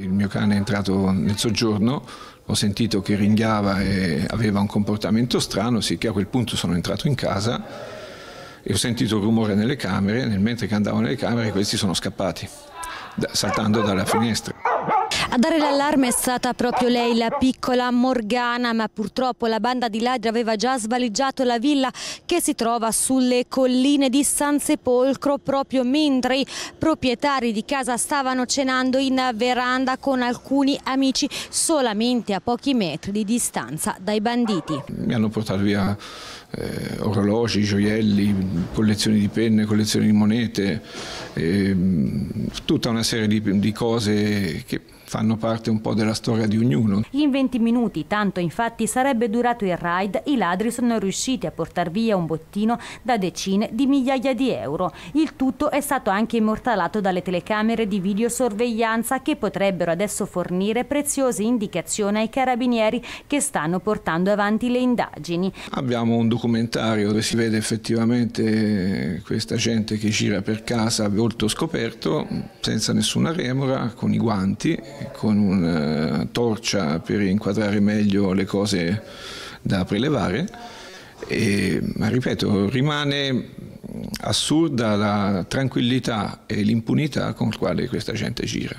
Il mio cane è entrato nel soggiorno, ho sentito che ringhiava e aveva un comportamento strano, sì che a quel punto sono entrato in casa e ho sentito il rumore nelle camere, nel mentre che andavo nelle camere questi sono scappati, saltando dalla finestra. A dare l'allarme è stata proprio lei, la piccola Morgana, ma purtroppo la banda di ladri aveva già svaligiato la villa che si trova sulle colline di San Sepolcro proprio mentre i proprietari di casa stavano cenando in veranda con alcuni amici solamente a pochi metri di distanza dai banditi. Mi hanno portato via eh, orologi, gioielli, collezioni di penne, collezioni di monete, eh, tutta una serie di, di cose che fanno parte un po' della storia di ognuno. In 20 minuti, tanto infatti sarebbe durato il raid, i ladri sono riusciti a portare via un bottino da decine di migliaia di euro. Il tutto è stato anche immortalato dalle telecamere di videosorveglianza che potrebbero adesso fornire preziose indicazioni ai carabinieri che stanno portando avanti le indagini. Abbiamo un documento documentario dove si vede effettivamente questa gente che gira per casa a volto scoperto, senza nessuna remora, con i guanti, con una eh, torcia per inquadrare meglio le cose da prelevare. E, ma ripeto, rimane assurda la tranquillità e l'impunità con la quale questa gente gira.